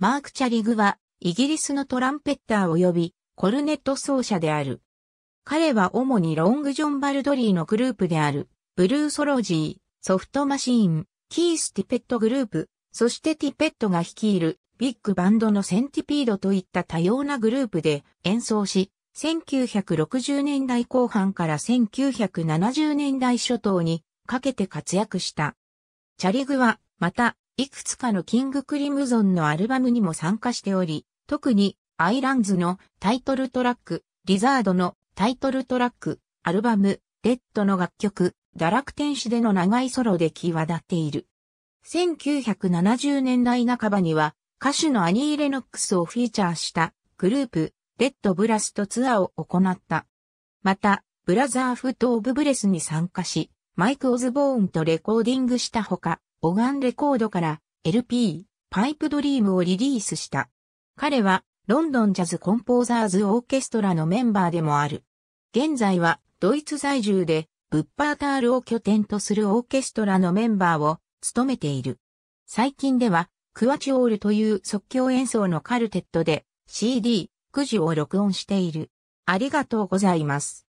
マーク・チャリグは、イギリスのトランペッター及び、コルネット奏者である。彼は主にロング・ジョン・バルドリーのグループである、ブルーソロジー、ソフトマシーン、キース・ティペットグループ、そしてティペットが率いるビッグバンドのセンティピードといった多様なグループで演奏し、1960年代後半から1970年代初頭にかけて活躍した。チャリグは、また、いくつかのキングクリムゾンのアルバムにも参加しており、特にアイランズのタイトルトラック、リザードのタイトルトラック、アルバム、レッドの楽曲、堕落天使での長いソロで際立っている。1970年代半ばには歌手のアニー・レノックスをフィーチャーしたグループ、レッド・ブラストツアーを行った。また、ブラザーフット・オブ・ブレスに参加し、マイク・オズボーンとレコーディングしたほか、ボガンレコードから LP、パイプドリームをリリースした。彼はロンドンジャズコンポーザーズオーケストラのメンバーでもある。現在はドイツ在住でブッパータールを拠点とするオーケストラのメンバーを務めている。最近ではクワチオールという即興演奏のカルテットで CD、くじを録音している。ありがとうございます。